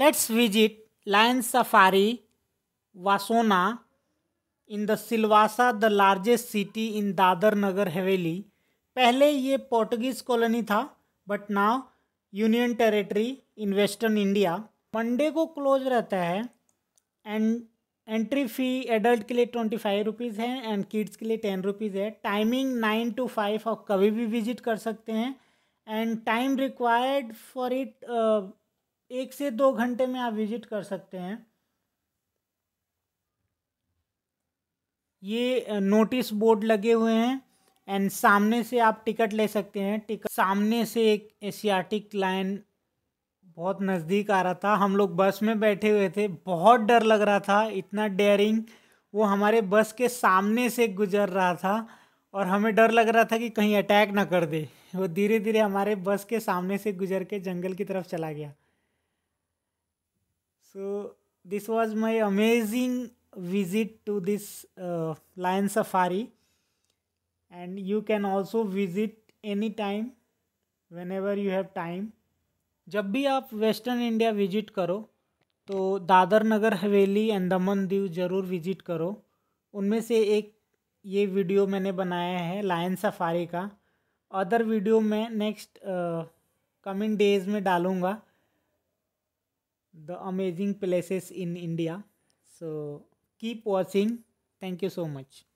Let's visit lion safari Vasona in the Silvassa the largest city in Dadra Nagar Haveli पहले ये Portuguese colony था but now union territory in western India Monday को close रहता है and entry fee adult के लिए twenty five rupees है and kids के लिए टेन रुपीज़ है टाइमिंग नाइन टू फाइव आप कभी भी विजिट कर सकते हैं and time required for it एक से दो घंटे में आप विजिट कर सकते हैं ये नोटिस बोर्ड लगे हुए हैं एंड सामने से आप टिकट ले सकते हैं टिकट सामने से एक एशियाटिक लाइन बहुत नज़दीक आ रहा था हम लोग बस में बैठे हुए थे बहुत डर लग रहा था इतना डेयरिंग वो हमारे बस के सामने से गुजर रहा था और हमें डर लग रहा था कि कहीं अटैक ना कर दे वो धीरे धीरे हमारे बस के सामने से गुजर के जंगल की तरफ चला गया So this was my amazing visit to this uh, lion safari and you can also visit anytime whenever you have time जब भी आप वेस्टर्न इंडिया विजिट करो तो दादर नगर हवेली एंड दमन दीव ज़रूर विजिट करो उनमें से एक ये वीडियो मैंने बनाया है लायन सफारी का अदर वीडियो मैं नेक्स्ट कमिंग डेज़ में डालूँगा the amazing places in India. So keep watching. Thank you so much.